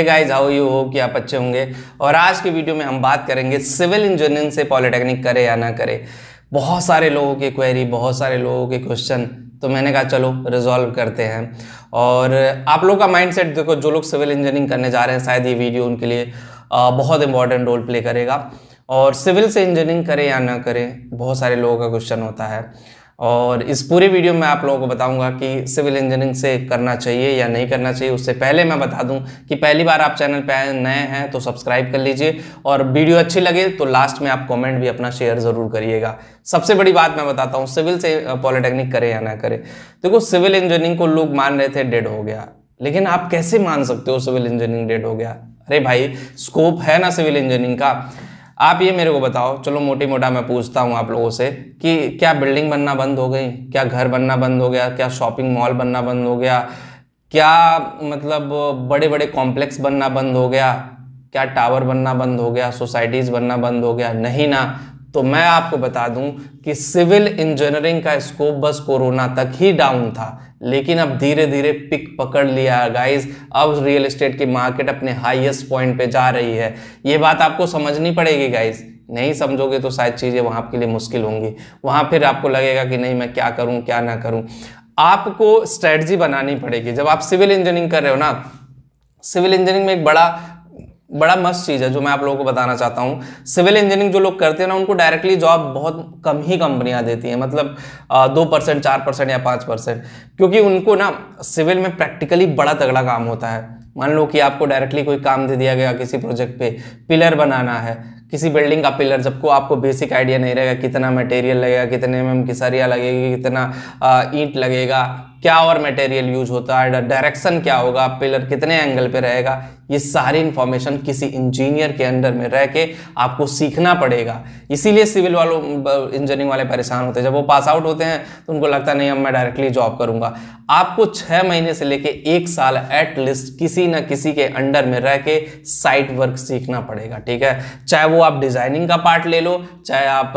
hey guys how you hope कि आप अच्छे होंगे और आज के वीडियो में हम बात करेंगे सिविल इंजीनियरिंग से पॉलिटेक्निक करे या ना करे बहुत सारे लोगों की क्वेरी बहुत सारे लोगों के क्वेश्चन तो मैंने कहा चलो रिजॉल्व करते हैं और आप लोगों का माइंडसेट देखो जो लोग सिविल इंजीनियरिंग करने जा रहे हैं शायद ये वीडियो उनके लिए बहुत इंपॉर्टेंट रोल प्ले करेगा और सिविल से इंजीनियरिंग करें या ना करें बहुत सारे लोगों का क्वेश्चन होता है और इस पूरे वीडियो में आप लोगों को बताऊंगा कि सिविल इंजीनियरिंग से करना चाहिए या नहीं करना चाहिए उससे पहले मैं बता दूं कि पहली बार आप चैनल पर नए हैं तो सब्सक्राइब कर लीजिए और वीडियो अच्छी लगे तो लास्ट में आप कमेंट भी अपना शेयर ज़रूर करिएगा सबसे बड़ी बात मैं बताता हूँ सिविल से पॉलिटेक्निक करें या ना करें देखो तो सिविल इंजीनियरिंग को लोग मान रहे थे डेड हो गया लेकिन आप कैसे मान सकते हो सिविल इंजीनियरिंग डेड हो गया अरे भाई स्कोप है ना सिविल इंजीनियरिंग का आप ये मेरे को बताओ चलो मोटी मोटा मैं पूछता हूँ आप लोगों से कि क्या बिल्डिंग बनना बंद हो गई क्या घर बनना बंद हो गया क्या शॉपिंग मॉल बनना बंद हो गया क्या मतलब बड़े बड़े कॉम्प्लेक्स बनना बंद हो गया क्या टावर बनना बंद हो गया सोसाइटीज़ बनना बंद हो गया नहीं ना तो मैं आपको बता दूं कि सिविल इंजीनियरिंग का स्कोप बस कोरोना तक ही डाउन था लेकिन अब धीरे धीरे पिक पकड़ लिया गाइस अब रियल एस्टेट की मार्केट अपने हाईएस्ट पॉइंट पे जा रही है ये बात आपको समझनी पड़ेगी गाइस नहीं समझोगे तो शायद चीज़ें वहाँ आपके लिए मुश्किल होंगी वहाँ फिर आपको लगेगा कि नहीं मैं क्या करूँ क्या ना करूँ आपको स्ट्रेटजी बनानी पड़ेगी जब आप सिविल इंजीनियरिंग कर रहे हो ना सिविल इंजीनियरिंग में एक बड़ा बड़ा मस्त चीज़ है जो मैं आप लोगों को बताना चाहता हूँ सिविल इंजीनियरिंग जो लोग करते हैं ना उनको डायरेक्टली जॉब बहुत कम ही कंपनियाँ देती हैं मतलब दो परसेंट चार परसेंट या पाँच परसेंट क्योंकि उनको ना सिविल में प्रैक्टिकली बड़ा तगड़ा काम होता है मान लो कि आपको डायरेक्टली कोई काम दे दिया गया किसी प्रोजेक्ट पे पिलर बनाना है किसी बिल्डिंग का पिलर जबको आपको बेसिक आइडिया नहीं रहेगा कितना मटेरियल लगेगा कितने एम किसरिया लगेगी कितना ईंट लगेगा क्या और मटेरियल यूज होता है डायरेक्शन क्या होगा पिलर कितने एंगल पे रहेगा ये सारी इन्फॉर्मेशन किसी इंजीनियर के अंडर में रह के आपको सीखना पड़ेगा इसीलिए सिविल वालों इंजीनियरिंग वाले परेशान होते हैं जब वो पास आउट होते हैं तो उनको लगता नहीं अब मैं डायरेक्टली जॉब करूंगा आपको छः महीने से लेके एक साल एटलीस्ट किसी न किसी के अंडर में रह के साइट वर्क सीखना पड़ेगा ठीक है चाहे वो वो आप डिज़ाइनिंग का पार्ट ले लो चाहे आप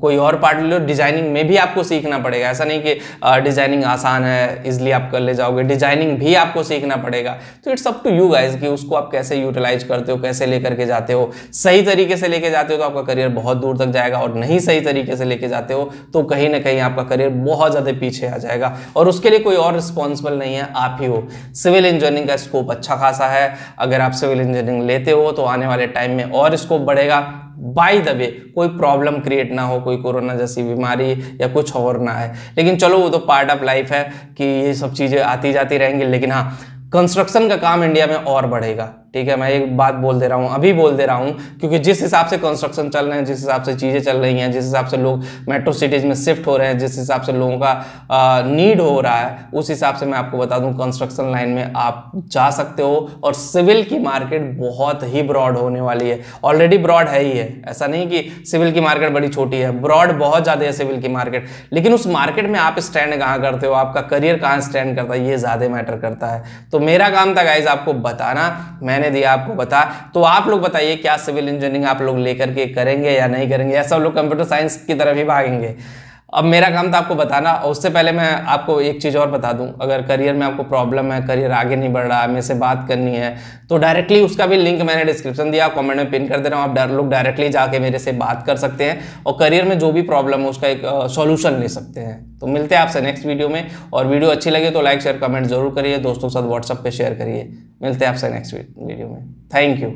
कोई और पार्ट ले लो डिज़ाइनिंग में भी आपको सीखना पड़ेगा ऐसा नहीं कि डिज़ाइनिंग आसान है इजिली आप कर ले जाओगे डिज़ाइनिंग भी आपको सीखना पड़ेगा तो it's up to you guys कि उसको आप कैसे यूटिलाइज करते हो कैसे लेकर के जाते हो सही तरीके से लेके जाते हो तो आपका करियर बहुत दूर तक जाएगा और नहीं सही तरीके से लेके जाते हो तो कहीं ना कहीं आपका करियर बहुत ज़्यादा पीछे आ जाएगा और उसके लिए कोई और रिस्पॉन्सिबल नहीं है आप ही हो सिविल इंजीनियरिंग का स्कोप अच्छा खासा है अगर आप सिविल इंजीनियरिंग लेते हो तो आने वाले टाइम में और स्कोप बढ़ेगा रहेगा बाई द वे कोई प्रॉब्लम क्रिएट ना हो कोई कोरोना जैसी बीमारी या कुछ और ना है लेकिन चलो वो तो पार्ट ऑफ लाइफ है कि ये सब चीज़ें आती जाती रहेंगी लेकिन हाँ कंस्ट्रक्शन का काम इंडिया में और बढ़ेगा ठीक है मैं एक बात बोल दे रहा हूँ अभी बोल दे रहा हूँ क्योंकि जिस हिसाब से कंस्ट्रक्शन चल रहे हैं जिस हिसाब से चीज़ें चल रही हैं जिस हिसाब से लोग मेट्रो सिटीज़ में शिफ्ट हो रहे हैं जिस हिसाब से लोगों का नीड हो रहा है उस हिसाब से मैं आपको बता दूँ कंस्ट्रक्शन लाइन में आप जा सकते हो और सिविल की मार्केट बहुत ही ब्रॉड होने वाली है ऑलरेडी ब्रॉड है ही है ऐसा नहीं कि सिविल की मार्केट बड़ी छोटी है ब्रॉड बहुत ज़्यादा है सिविल की मार्केट लेकिन उस मार्केट में आप स्टैंड कहाँ करते हो आपका करियर कहाँ स्टैंड करता है ये ज़्यादा मैटर करता है तो मेरा काम था गाइज आपको बताना मैंने मैंने दिया आपको बता तो आप लोग बताइए क्या सिविल इंजीनियरिंग आप लोग लेकर के करेंगे या नहीं करेंगे या सब लोग कंप्यूटर साइंस की तरफ ही भागेंगे अब मेरा काम था आपको बताना और उससे पहले मैं आपको एक चीज़ और बता दूं अगर करियर में आपको प्रॉब्लम है करियर आगे नहीं बढ़ रहा है मेरे से बात करनी है तो डायरेक्टली उसका भी लिंक मैंने डिस्क्रिप्शन दिया कमेंट में पिन कर दे रहा हूँ आप लोग डायरेक्टली जाके मेरे से बात कर सकते हैं और करियर में जो भी प्रॉब्लम है उसका एक सोल्यूशन ले सकते हैं तो मिलते हैं आपसे नेक्स्ट वीडियो में और वीडियो अच्छी लगे तो लाइक शेयर कमेंट जरूर करिए दोस्तों के साथ व्हाट्सअप पर शेयर करिए मिलते हैं आपसे नेक्स्ट वीडियो में थैंक यू